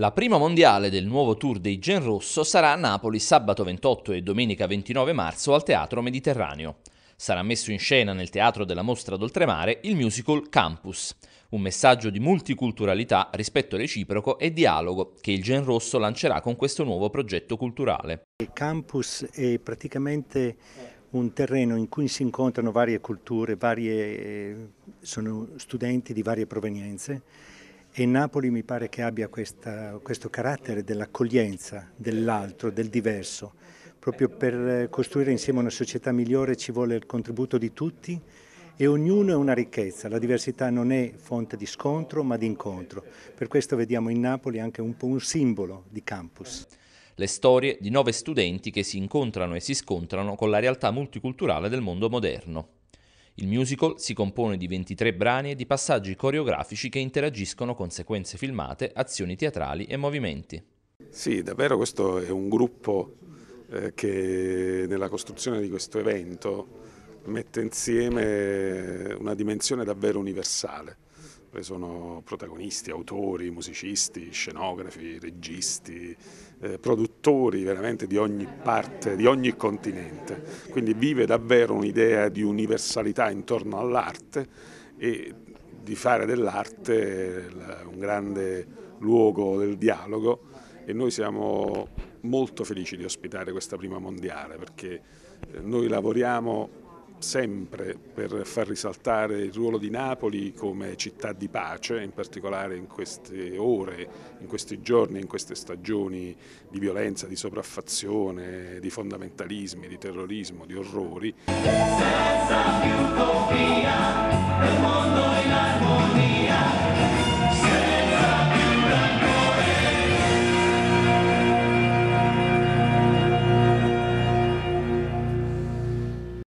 La prima mondiale del nuovo tour dei Gen Rosso sarà a Napoli sabato 28 e domenica 29 marzo al Teatro Mediterraneo. Sarà messo in scena nel Teatro della Mostra d'Oltremare il musical Campus, un messaggio di multiculturalità, rispetto reciproco e dialogo che il Gen Rosso lancerà con questo nuovo progetto culturale. Il campus è praticamente un terreno in cui si incontrano varie culture, varie, eh, sono studenti di varie provenienze e Napoli mi pare che abbia questa, questo carattere dell'accoglienza, dell'altro, del diverso. Proprio per eh, costruire insieme una società migliore ci vuole il contributo di tutti e ognuno è una ricchezza. La diversità non è fonte di scontro ma di incontro. Per questo vediamo in Napoli anche un po' un simbolo di campus. Le storie di nove studenti che si incontrano e si scontrano con la realtà multiculturale del mondo moderno. Il musical si compone di 23 brani e di passaggi coreografici che interagiscono con sequenze filmate, azioni teatrali e movimenti. Sì, davvero questo è un gruppo eh, che nella costruzione di questo evento mette insieme una dimensione davvero universale sono protagonisti, autori, musicisti, scenografi, registi, eh, produttori veramente di ogni parte, di ogni continente. Quindi vive davvero un'idea di universalità intorno all'arte e di fare dell'arte un grande luogo del dialogo e noi siamo molto felici di ospitare questa prima mondiale perché eh, noi lavoriamo sempre per far risaltare il ruolo di Napoli come città di pace, in particolare in queste ore, in questi giorni, in queste stagioni di violenza, di sopraffazione, di fondamentalismi, di terrorismo, di orrori. Senza più confia,